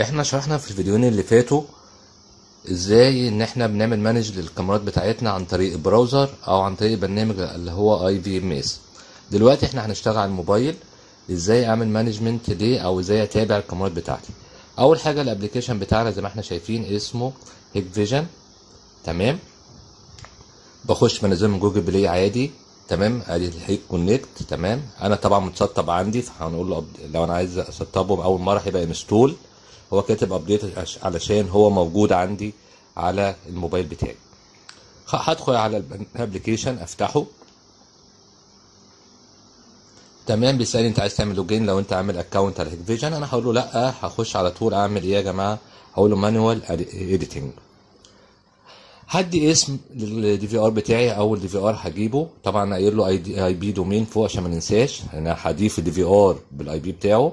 احنا شرحنا في الفيديوين اللي فاتوا ازاي ان احنا بنعمل مانج للكاميرات بتاعتنا عن طريق البراوزر او عن طريق برنامج اللي هو اي في ام اس دلوقتي احنا هنشتغل على الموبايل ازاي اعمل مانجمنت ليه او ازاي اتابع الكاميرات بتاعتي اول حاجه الابلكيشن بتاعنا زي ما احنا شايفين اسمه هيك فيجن تمام بخش من جوجل بلاي عادي تمام ادي الهيت كونكت تمام انا طبعا متسطب عندي فهنقول له لو انا عايز اسطبه اول مره هيبقى انستول هو كاتب ابديت علشان هو موجود عندي على الموبايل بتاعي هدخل على الابلكيشن افتحه تمام بيسالني انت عايز تعمل لوجين لو انت عامل اكونت على هيك فيجن انا هقول له لا هخش على طول اعمل ايه يا جماعه هقول له مانوال اديتنج هدي اسم للدي في ار بتاعي اول دي في ار هجيبه طبعا قايل له اي بي دومين فوق عشان ما ننساش انا هضيف الدي في ار بالاي بي بتاعه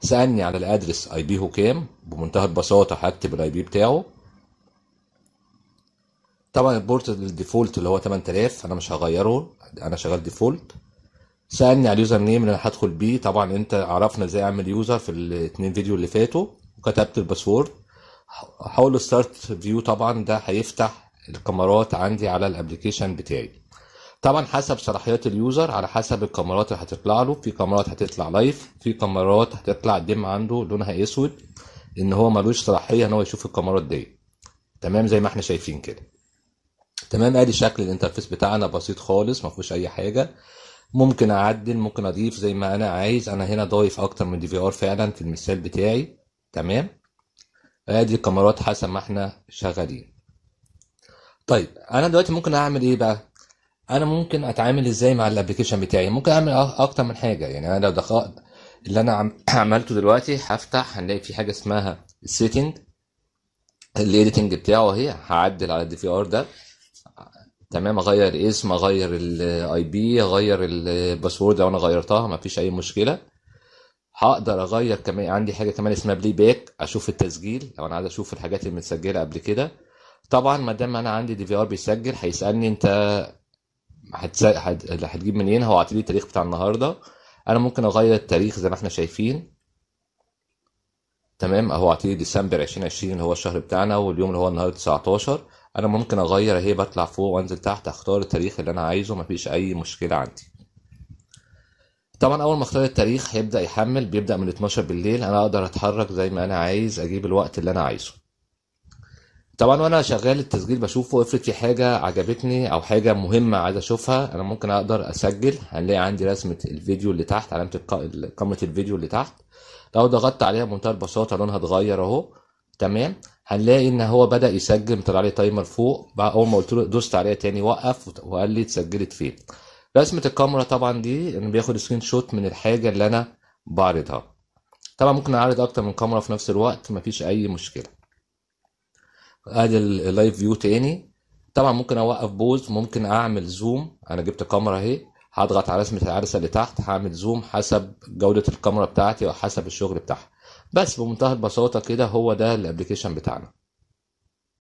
سالني على الادرس اي بي هو كام بمنتهى البساطه هكتب الاي بي بتاعه طبعا البورت الديفولت اللي هو 8000 انا مش هغيره انا شغال ديفولت سالني على اليوزر نيم اللي انا هدخل بيه طبعا انت عرفنا ازاي اعمل يوزر في الاثنين فيديو اللي فاتوا وكتبت الباسورد له ستارت فيو طبعا ده هيفتح الكاميرات عندي على الابلكيشن بتاعي طبعا حسب صلاحيات اليوزر على حسب الكاميرات اللي هتطلع له في كاميرات هتطلع لايف في كاميرات هتطلع الدم عنده لونها اسود ان هو ملوش صلاحيه ان هو يشوف الكاميرات دي تمام زي ما احنا شايفين كده تمام ادي شكل الانترفيس بتاعنا بسيط خالص ما فيهوش اي حاجه ممكن اعدل ممكن اضيف زي ما انا عايز انا هنا ضايف اكتر من دي في ار فعلا في المثال بتاعي تمام ادي الكاميرات حسب ما احنا شغالين طيب انا دلوقتي ممكن اعمل ايه بقى انا ممكن اتعامل ازاي مع الابلكيشن بتاعي ممكن اعمل اكتر من حاجه يعني انا لو دخلت اللي انا عملته دلوقتي هفتح هنلاقي في حاجه اسمها السيتنج الايديتنج بتاعه اهي هعدل على الدي في ار ده تمام اغير اسم اغير الاي بي اغير الباسورد لو انا غيرتها مفيش اي مشكله هقدر اغير كمان عندي حاجه كمان اسمها بلاي باك اشوف التسجيل لو انا عايز اشوف الحاجات اللي متسجله قبل كده طبعا ما دام انا عندي دي في ار بيسجل هيسالني انت هتس... هت... هتجيب منين هو اعطيني التاريخ بتاع النهارده انا ممكن اغير التاريخ زي ما احنا شايفين تمام اهو اعطيني ديسمبر 2020 اللي هو الشهر بتاعنا واليوم اللي هو النهارده 19 انا ممكن اغير اهي بطلع فوق وانزل تحت اختار التاريخ اللي انا عايزه مفيش اي مشكله عندي طبعا اول ما اختار التاريخ هيبدا يحمل بيبدا من 12 بالليل انا اقدر اتحرك زي ما انا عايز اجيب الوقت اللي انا عايزه طبعا وانا شغال التسجيل بشوفه افرض في حاجه عجبتني او حاجه مهمه عايز اشوفها انا ممكن اقدر اسجل هنلاقي عندي رسمه الفيديو اللي تحت علامه قامه الفيديو اللي تحت لو ضغطت عليها بمنتهى البساطه لونها اتغير اهو تمام هنلاقي ان هو بدا يسجل طلع لي تايمر فوق بقى اول ما قلت له دوست عليها تاني وقف وقال لي اتسجلت فين رسمه الكاميرا طبعا دي ان بياخد سكرين شوت من الحاجه اللي انا بعرضها طبعا ممكن اعرض اكتر من كاميرا في نفس الوقت مفيش اي مشكله ادي اللايف فيو تاني طبعا ممكن اوقف بوز ممكن اعمل زوم انا جبت كاميرا اهي هضغط على رسمه العدسه اللي تحت هعمل زوم حسب جوده الكاميرا بتاعتي وحسب الشغل بتاعها بس بمنتهى البساطه كده هو ده الابلكيشن بتاعنا